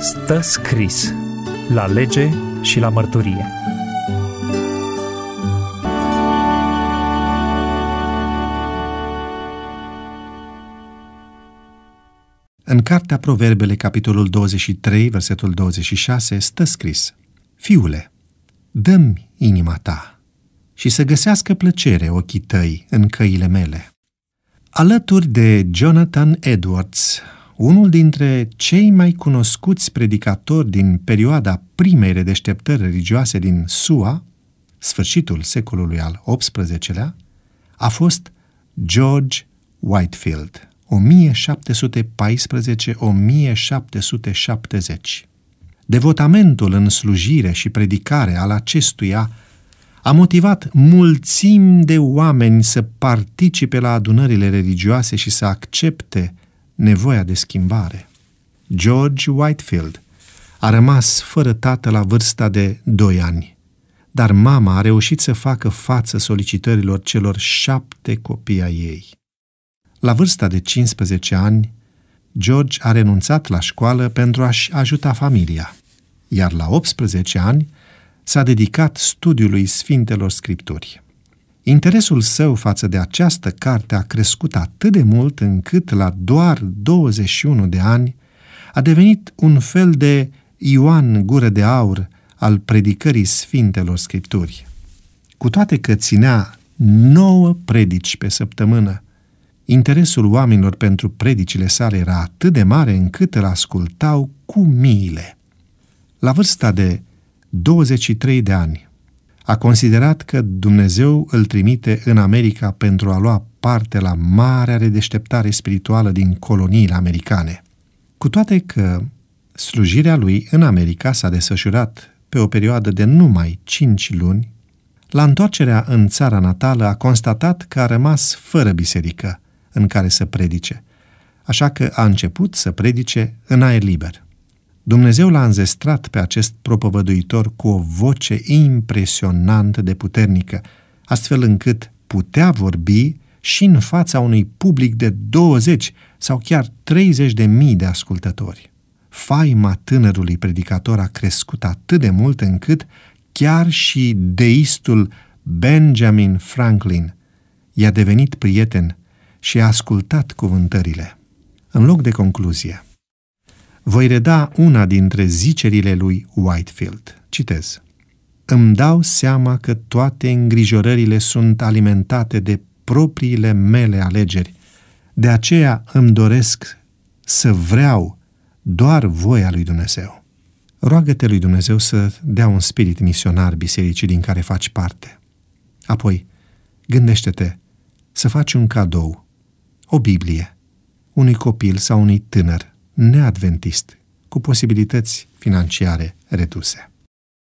Stă scris la lege și la mărturie. În cartea Proverbele, capitolul 23, versetul 26, stă scris Fiule, dă-mi inima ta și să găsească plăcere ochii tăi în căile mele. Alături de Jonathan Edwards, unul dintre cei mai cunoscuți predicatori din perioada primei redeșteptări religioase din SUA, sfârșitul secolului al XVIII-lea, a fost George Whitefield, 1714-1770. Devotamentul în slujire și predicare al acestuia a motivat mulțimi de oameni să participe la adunările religioase și să accepte nevoia de schimbare. George Whitefield a rămas fără tată la vârsta de 2 ani, dar mama a reușit să facă față solicitărilor celor șapte copii a ei. La vârsta de 15 ani, George a renunțat la școală pentru a-și ajuta familia, iar la 18 ani s-a dedicat studiului Sfintelor Scripturii. Interesul său față de această carte a crescut atât de mult încât la doar 21 de ani a devenit un fel de Ioan Gură de Aur al predicării Sfintelor Scripturi. Cu toate că ținea nouă predici pe săptămână, interesul oamenilor pentru predicile sale era atât de mare încât îl ascultau cu miile. La vârsta de 23 de ani, a considerat că Dumnezeu îl trimite în America pentru a lua parte la marea redeșteptare spirituală din coloniile americane. Cu toate că slujirea lui în America s-a desfășurat pe o perioadă de numai 5 luni, la întoarcerea în țara natală a constatat că a rămas fără biserică în care să predice, așa că a început să predice în aer liber. Dumnezeu l-a înzestrat pe acest propovăduitor cu o voce impresionant de puternică, astfel încât putea vorbi și în fața unui public de 20 sau chiar 30 de mii de ascultători. Faima tânărului predicator a crescut atât de mult încât chiar și deistul Benjamin Franklin i-a devenit prieten și a ascultat cuvântările. În loc de concluzie, voi reda una dintre zicerile lui Whitefield. Citez. Îmi dau seama că toate îngrijorările sunt alimentate de propriile mele alegeri. De aceea îmi doresc să vreau doar voia lui Dumnezeu. Roagă-te lui Dumnezeu să dea un spirit misionar bisericii din care faci parte. Apoi, gândește-te să faci un cadou, o Biblie, unui copil sau unui tânăr neadventist, cu posibilități financiare reduse.